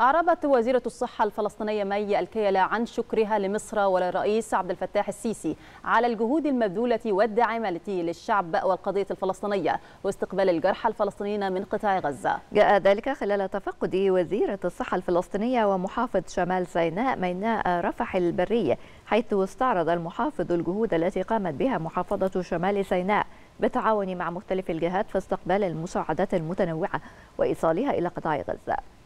أعربت وزيرة الصحة الفلسطينية مي الكيلة عن شكرها لمصر وللرئيس عبد الفتاح السيسي على الجهود المبذولة والداعمة للشعب والقضية الفلسطينية واستقبال الجرحى الفلسطينيين من قطاع غزة جاء ذلك خلال تفقد وزيرة الصحة الفلسطينية ومحافظ شمال سيناء ميناء رفح البري حيث استعرض المحافظ الجهود التي قامت بها محافظة شمال سيناء بالتعاون مع مختلف الجهات في استقبال المساعدات المتنوعة وإيصالها إلى قطاع غزة